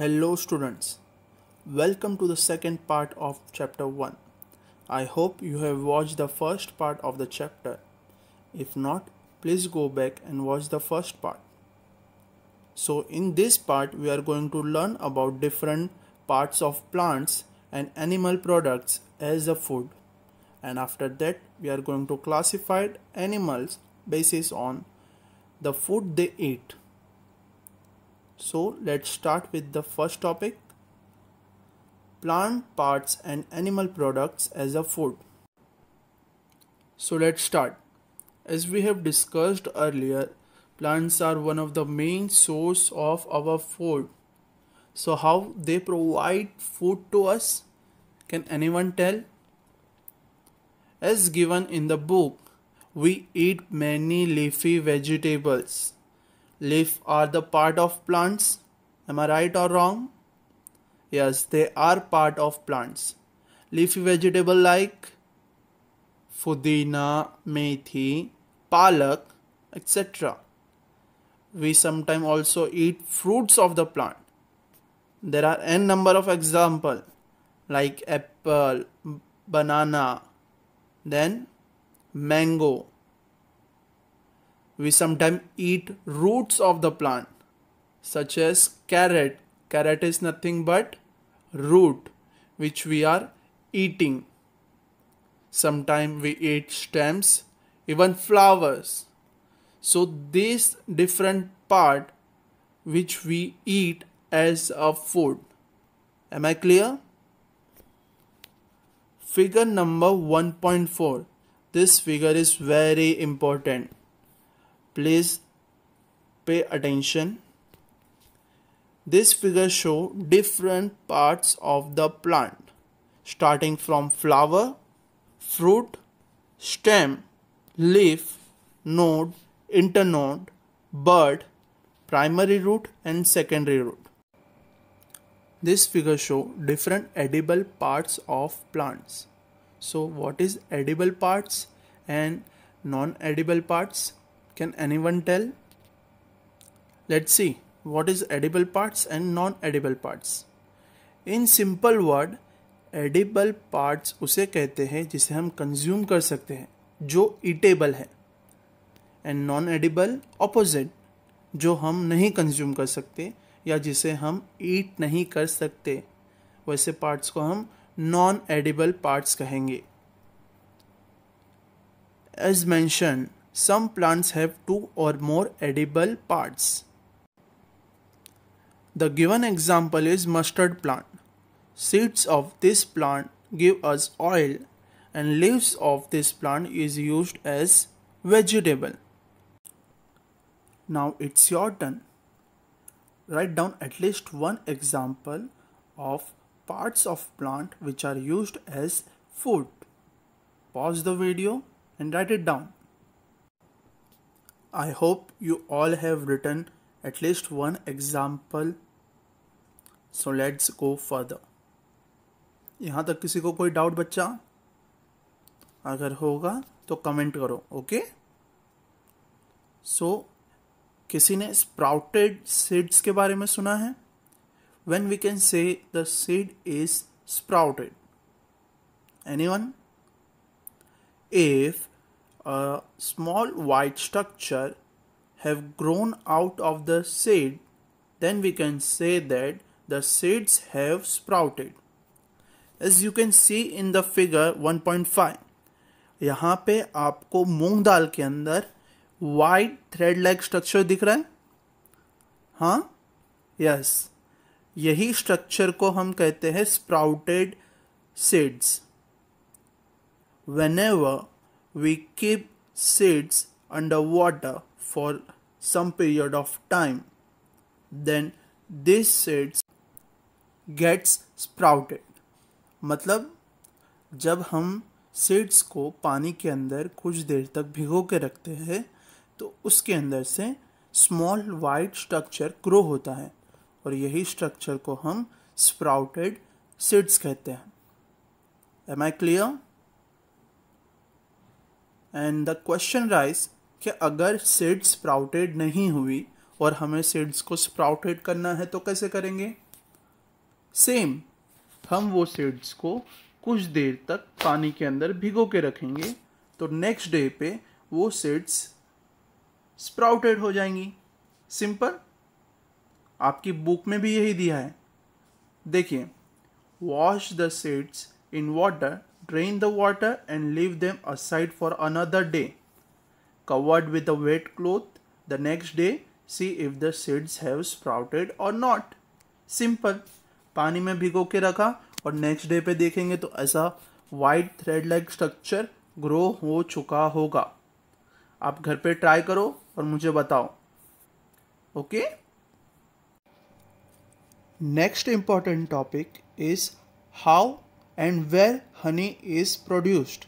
Hello students. Welcome to the second part of chapter 1. I hope you have watched the first part of the chapter. If not, please go back and watch the first part. So in this part we are going to learn about different parts of plants and animal products as a food. And after that we are going to classify animals basis on the food they eat. So let's start with the first topic plant parts and animal products as a food. So let's start. As we have discussed earlier, plants are one of the main source of our food. So how they provide food to us? Can anyone tell? As given in the book, we eat many leafy vegetables Leaf are the part of plants. Am I right or wrong? Yes, they are part of plants. Leafy vegetable like fudina, methi, palak, etc. We sometimes also eat fruits of the plant. There are n number of example like apple, banana, then mango, we sometimes eat roots of the plant such as carrot. Carrot is nothing but root which we are eating. Sometimes we eat stems, even flowers. So this different part which we eat as a food. Am I clear? Figure number 1.4. This figure is very important please pay attention this figure show different parts of the plant starting from flower fruit stem leaf node internode bud primary root and secondary root this figure show different edible parts of plants so what is edible parts and non edible parts Can anyone tell? Let's see what is edible parts and non-edible parts. In simple word edible parts उसे कहते हैं जिसे हम consume कर सकते हैं जो eatable है एंड नॉन एडिबल ऑपोजिट जो हम नहीं कंज्यूम कर सकते या जिसे हम ईट नहीं कर सकते वैसे पार्ट्स को हम नॉन एडिबल पार्ट्स कहेंगे as mention Some plants have two or more edible parts. The given example is mustard plant. Seeds of this plant give us oil and leaves of this plant is used as vegetable. Now it's your turn. Write down at least one example of parts of plant which are used as food. Pause the video and write it down. I hope you all have written at least one example. So let's go further. यहाँ तक किसी को कोई doubt बच्चा अगर होगा तो comment करो ओके सो किसी ने स्प्राउटेड सीड्स के बारे में सुना है when we can say the seed is sprouted anyone if a small white structure have grown out of the seed, then we can say that the seeds have sprouted. As you can see in the figure 1.5, यहाँ पे आपको मूंग दाल के अंदर white thread like structure दिख रहा है हाँ yes yahi structure ko hum kehte hain sprouted seeds whenever we keep seeds underwater for some period of time. Then these seeds gets sprouted. मतलब जब हम सीड्स को पानी के अंदर कुछ देर तक भिगो के रखते हैं तो उसके अंदर से स्मॉल वाइट स्ट्रक्चर ग्रो होता है और यही स्ट्रक्चर को हम स्प्राउटेड सीड्स कहते हैं am I clear and the question raise कि अगर सीड स्प्राउटेड नहीं हुई और हमें सीड्स को स्प्राउटेड करना है तो कैसे करेंगे सेम हम वो सीड्स को कुछ देर तक पानी के अंदर भिगो के रखेंगे तो नेक्स्ट डे पे वो सीड्स स्प्राउटेड हो जाएंगी सिंपल आपकी बुक में भी यही दिया है देखिए wash the seeds in water drain the water and leave them aside for another day. Covered with a wet cloth the next day, see if the seeds have sprouted or not. Simple. पानी में भिगो के रखा और next day पे देखेंगे तो ऐसा white thread like structure grow हो चुका होगा आप घर पे ट्राई करो और मुझे बताओ okay next important topic is how and where honey is produced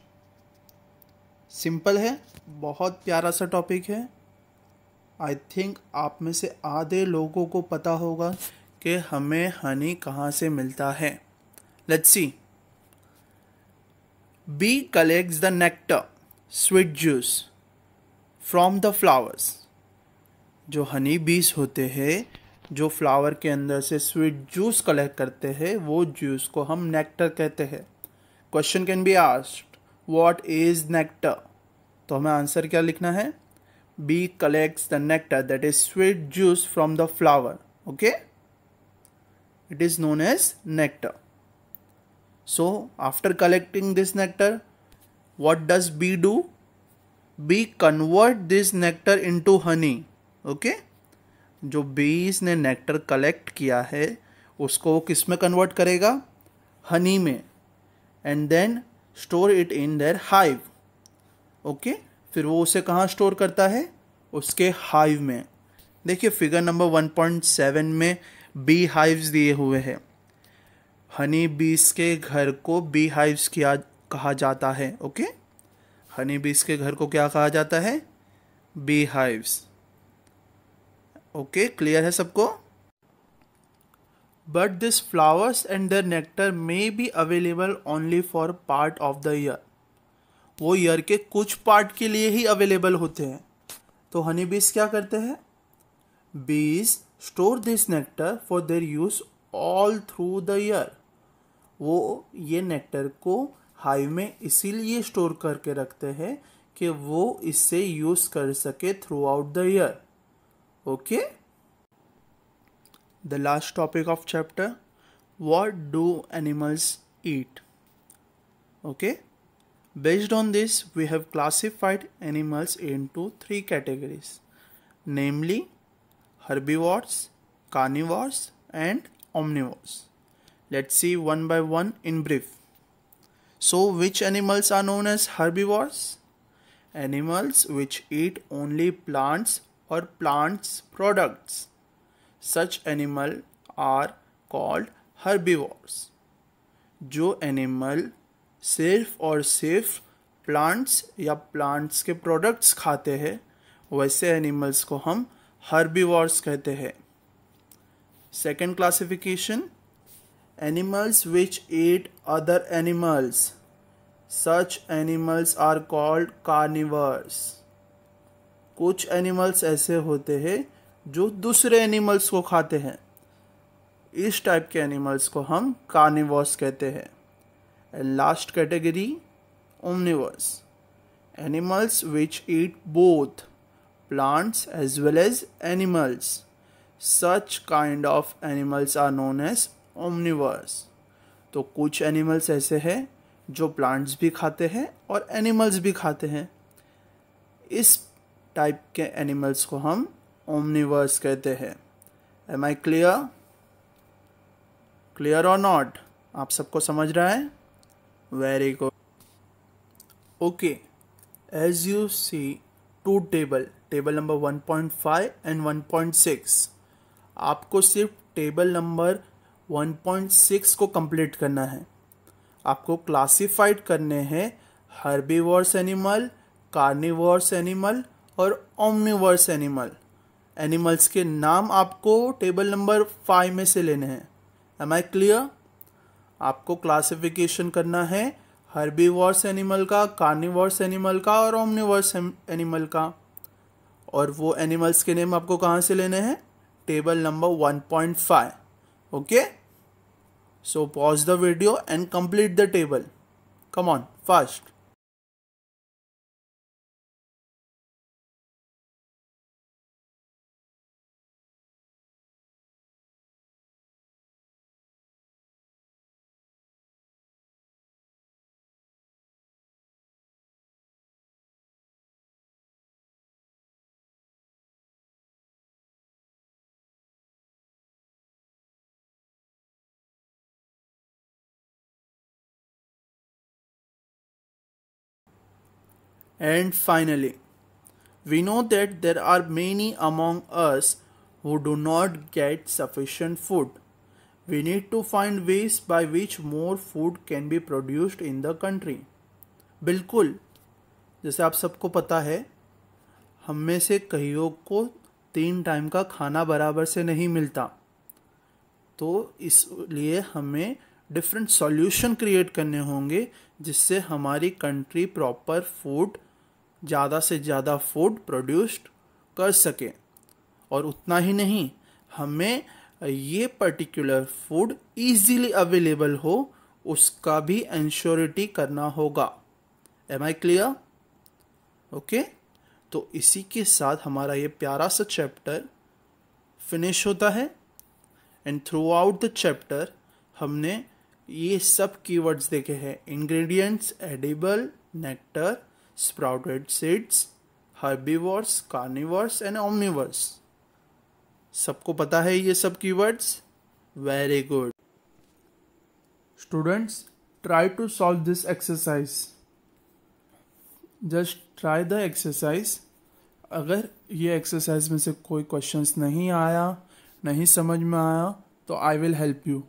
simple है बहुत प्यारा सा टॉपिक है आई थिंक आप में से आधे लोगों को पता होगा कि हमें हनी कहाँ से मिलता है let's see bee collects the nectar sweet juice from the flowers जो हनी बीस होते हैं जो फ्लावर के अंदर से स्वीट जूस कलेक्ट करते हैं वो जूस को हम नेक्टर कहते हैं question can be asked what is nectar तो हमें आंसर क्या लिखना है bee collects the nectar that is sweet juice from the flower okay it is known as nectar after collecting this nectar what does bee do bee convert this nectar into honey okay जो बीज ने nectar collect किया है उसको वो किस में convert करेगा हनी में and then store it in their hive okay फिर वो उसे कहाँ स्टोर करता है उसके हाइव में देखिए फिगर नंबर 1.7 में बी हाइव्स दिए हुए हैं हनी बीस के घर को बी हाइव्स किया कहा जाता है ओके हनी बीस के घर को क्या कहा जाता है बी हाइव्स ओके क्लियर है सबको but this flowers and the nectar may be available only for part of the year वो ईयर के कुछ पार्ट के लिए ही अवेलेबल होते हैं तो हनी बीज क्या करते हैं bees store this nectar for their use all through the year वो ये नेक्टर को हाई में इसीलिए स्टोर करके रखते हैं कि वो इससे यूज़ कर सके throughout the year okay the last topic of chapter what do animals eat okay based on this we have classified animals into three categories namely herbivores carnivores and omnivores let's see one by one in brief so which animals are known as herbivores animals which eat only plants और plants products such animal are called herbivores. जो animal सिर्फ और सिर्फ plants या plants के products खाते हैं वैसे एनिमल्स को हम हर्बीवॉर्स कहते हैं second classification animals which eat other animals such animals are called carnivores कुछ एनिमल्स ऐसे होते हैं जो दूसरे एनिमल्स को खाते हैं इस टाइप के एनिमल्स को हम कार्निवर्स कहते हैं and last category omnivores animals which eat both plants as well as animals such kind of animals are known as omnivores तो कुछ एनिमल्स ऐसे हैं जो प्लांट्स भी खाते हैं और एनिमल्स भी खाते हैं इस टाइप के एनिमल्स को हम ओमनिवर्स कहते हैं एम आई क्लियर क्लियर और नॉट आप सबको समझ रहा है very good okay as you see to table table number 1.5 and 1.6 आपको सिर्फ टेबल नंबर 1.6 को कंप्लीट करना है आपको क्लासिफाइड करने हैं हर्बीवर्स एनिमल कार्निवर्स एनिमल और ओमनिवर्स एनिमल एनिमल्स के नाम आपको टेबल नंबर फाइव में से लेने हैं एम आई क्लियर आपको क्लासिफिकेशन करना है हर्बीवर्स एनिमल का कार्निवर्स एनिमल का और ओमनिवर्स एनिमल का और वो एनिमल्स के नेम आपको कहाँ से लेने हैं table number one point five okay so pause the video and complete the table come on fast And finally, we know that there are many among us who do not get sufficient food. We need to find ways by which more food can be produced in the country. बिल्कुल जैसे आप सबको पता है हम में से कईयों को तीन टाइम का खाना बराबर से नहीं मिलता तो इसलिए हमें डिफरेंट सॉल्यूशन क्रिएट करने होंगे जिससे हमारी कंट्री प्रॉपर फूड ज़्यादा से ज़्यादा फूड प्रोड्यूस्ड कर सकें और उतना ही नहीं हमें ये पर्टिकुलर फूड इजीली अवेलेबल हो उसका भी इंश्योरिटी करना होगा एम आई क्लियर ओके तो इसी के साथ हमारा ये प्यारा सा चैप्टर फिनिश होता है and throughout the chapter हमने ये सब कीवर्ड्स देखे हैं ingredients edible nectar sprouted seeds, herbivores, carnivores and omnivores. सबको पता है ये सब keywords very good students try to solve this exercise just try the exercise अगर ये एक्सरसाइज में से कोई क्वेश्चंस नहीं आया नहीं समझ में आया तो आई विल हेल्प यू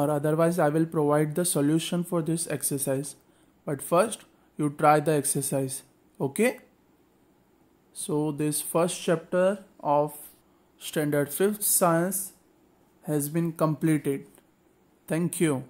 और otherwise I will provide the solution for this exercise but first you try the exercise okay so this first chapter of standard 5th science has been completed thank you